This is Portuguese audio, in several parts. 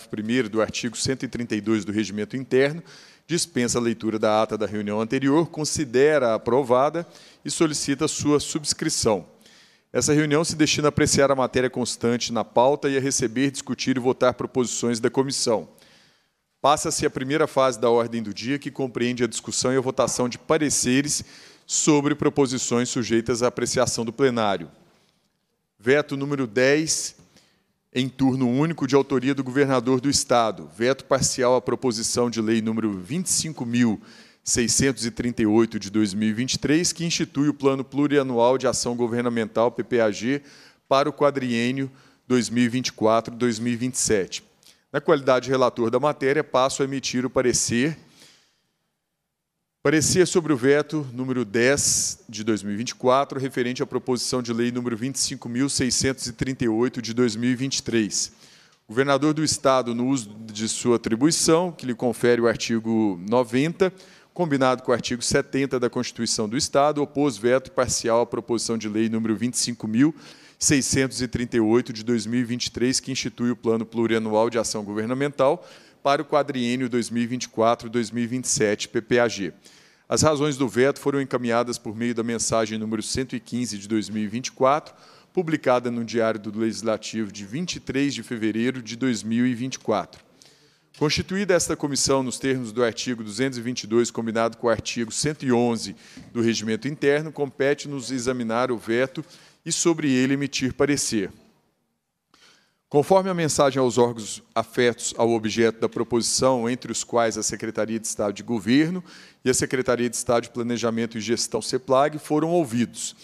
parágrafo 1 do artigo 132 do Regimento Interno, dispensa a leitura da ata da reunião anterior, considera aprovada e solicita sua subscrição. Essa reunião se destina a apreciar a matéria constante na pauta e a receber, discutir e votar proposições da comissão. Passa-se a primeira fase da ordem do dia, que compreende a discussão e a votação de pareceres sobre proposições sujeitas à apreciação do plenário. Veto número 10 em turno único de autoria do governador do Estado. Veto parcial à proposição de lei número 25.638 de 2023, que institui o Plano Plurianual de Ação Governamental, PPAG, para o quadriênio 2024-2027. Na qualidade de relator da matéria, passo a emitir o parecer Parecia sobre o veto número 10 de 2024, referente à proposição de lei número 25.638 de 2023. O governador do Estado, no uso de sua atribuição, que lhe confere o artigo 90, combinado com o artigo 70 da Constituição do Estado, opôs veto parcial à proposição de lei número 25.638 de 2023, que institui o Plano Plurianual de Ação Governamental para o quadriênio 2024-2027 PPAG. As razões do veto foram encaminhadas por meio da mensagem número 115 de 2024, publicada no Diário do Legislativo de 23 de fevereiro de 2024. Constituída esta comissão nos termos do artigo 222, combinado com o artigo 111 do Regimento Interno, compete-nos examinar o veto e sobre ele emitir parecer. Conforme a mensagem aos órgãos afetos ao objeto da proposição, entre os quais a Secretaria de Estado de Governo e a Secretaria de Estado de Planejamento e Gestão CEPLAG, foram ouvidos.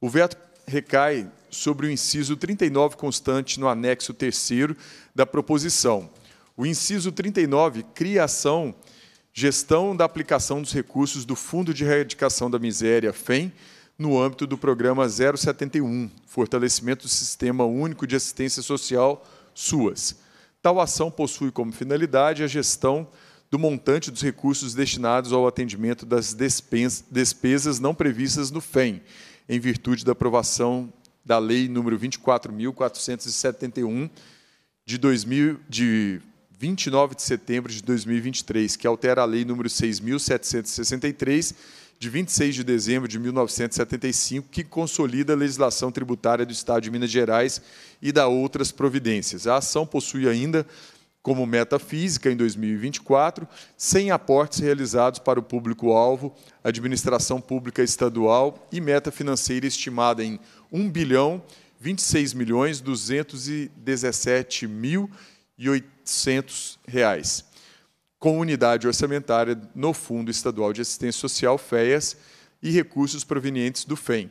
O veto recai sobre o inciso 39 constante no anexo 3 da proposição. O inciso 39, criação, gestão da aplicação dos recursos do Fundo de Erradicação da Miséria, FEM, no âmbito do programa 071, Fortalecimento do Sistema Único de Assistência Social, SUAS. Tal ação possui como finalidade a gestão do montante dos recursos destinados ao atendimento das despesas não previstas no FEM, em virtude da aprovação da Lei nº 24.471, de, de 29 de setembro de 2023, que altera a Lei nº 6.763, de 26 de dezembro de 1975, que consolida a legislação tributária do Estado de Minas Gerais e da outras providências. A ação possui ainda como meta física em 2024, sem aportes realizados para o público-alvo, administração pública estadual e meta financeira estimada em 1 bilhão 26 milhões 217 mil e 800 reais com unidade orçamentária no Fundo Estadual de Assistência Social, FEAS, e recursos provenientes do FEM.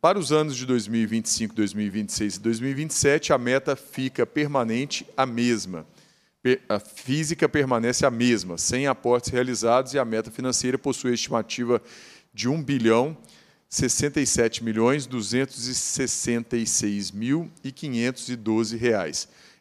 Para os anos de 2025, 2026 e 2027, a meta fica permanente a mesma. A física permanece a mesma, sem aportes realizados, e a meta financeira possui a estimativa de 1 bilhão 67 milhões 266 mil e 512 reais.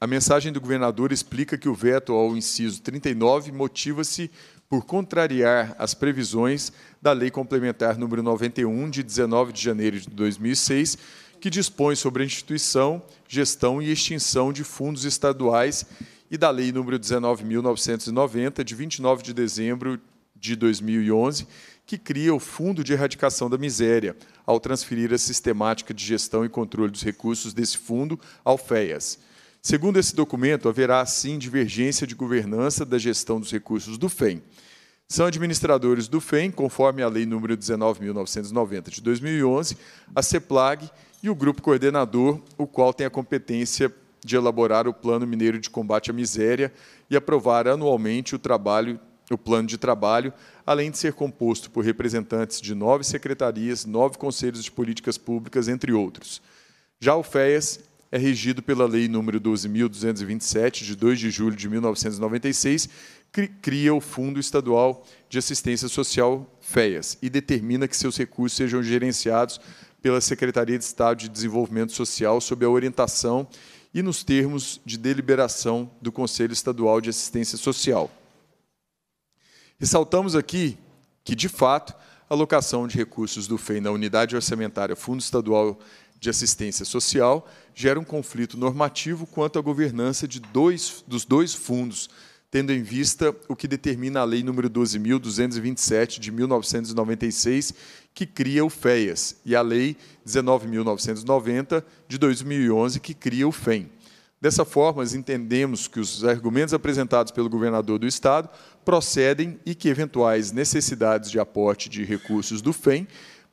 A mensagem do governador explica que o veto ao inciso 39 motiva-se por contrariar as previsões da Lei Complementar nº 91 de 19 de janeiro de 2006, que dispõe sobre a instituição, gestão e extinção de fundos estaduais e da Lei nº 19.990, de 29 de dezembro de 2011, que cria o Fundo de Erradicação da Miséria, ao transferir a sistemática de gestão e controle dos recursos desse fundo ao FEAS. Segundo esse documento, haverá sim divergência de governança da gestão dos recursos do FEM. São administradores do FEM, conforme a Lei nº 19.990 de 2011, a CEPLAG e o grupo coordenador, o qual tem a competência de elaborar o Plano Mineiro de Combate à Miséria e aprovar anualmente o trabalho o plano de trabalho, além de ser composto por representantes de nove secretarias, nove conselhos de políticas públicas, entre outros. Já o FEAS é regido pela Lei nº 12.227, de 2 de julho de 1996, que cria o Fundo Estadual de Assistência Social, FEAS, e determina que seus recursos sejam gerenciados pela Secretaria de Estado de Desenvolvimento Social sob a orientação e nos termos de deliberação do Conselho Estadual de Assistência Social. Ressaltamos aqui que, de fato, a alocação de recursos do FEI na unidade orçamentária Fundo Estadual de assistência social gera um conflito normativo quanto à governança de dois, dos dois fundos, tendo em vista o que determina a Lei nº 12.227, de 1996, que cria o FEAS, e a Lei 19.990, de 2011, que cria o FEM. Dessa forma, entendemos que os argumentos apresentados pelo governador do Estado procedem e que eventuais necessidades de aporte de recursos do FEM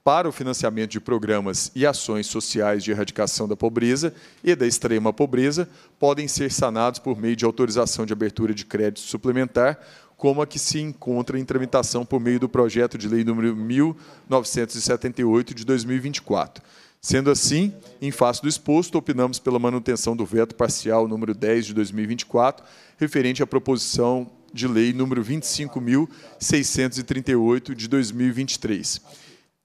para o financiamento de programas e ações sociais de erradicação da pobreza e da extrema pobreza podem ser sanados por meio de autorização de abertura de crédito suplementar, como a que se encontra em tramitação por meio do projeto de lei número 1978 de 2024. Sendo assim, em face do exposto, opinamos pela manutenção do veto parcial número 10 de 2024, referente à proposição de lei número 25.638 de 2023.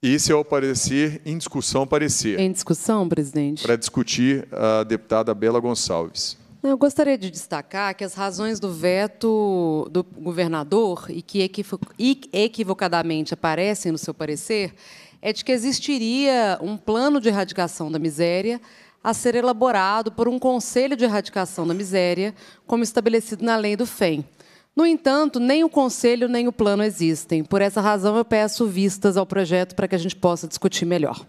Isso é o parecer em discussão parecia. Em discussão, presidente. Para discutir a deputada Bela Gonçalves. Eu gostaria de destacar que as razões do veto do governador e que equivocadamente aparecem no seu parecer é de que existiria um plano de erradicação da miséria a ser elaborado por um conselho de erradicação da miséria, como estabelecido na lei do FEM. No entanto, nem o conselho nem o plano existem. Por essa razão, eu peço vistas ao projeto para que a gente possa discutir melhor,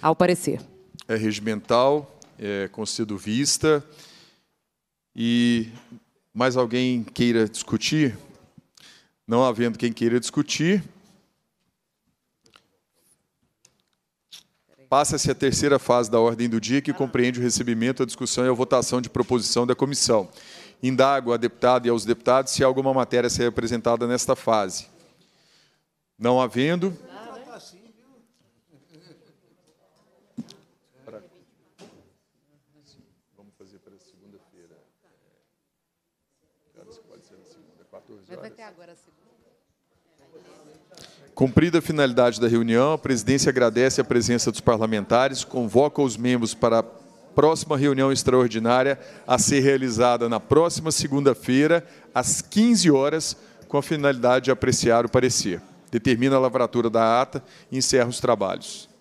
ao parecer. É regimental, é concedo vista. E mais alguém queira discutir? Não havendo quem queira discutir, Passa-se a terceira fase da ordem do dia, que ah. compreende o recebimento, a discussão e a votação de proposição da comissão. Indago a deputada e aos deputados se alguma matéria será apresentada nesta fase. Não havendo. Vamos fazer para segunda-feira. Vai ter agora a segunda. Cumprida a finalidade da reunião, a presidência agradece a presença dos parlamentares, convoca os membros para a próxima reunião extraordinária a ser realizada na próxima segunda-feira, às 15 horas, com a finalidade de apreciar o parecer. Determina a lavratura da ata e encerra os trabalhos.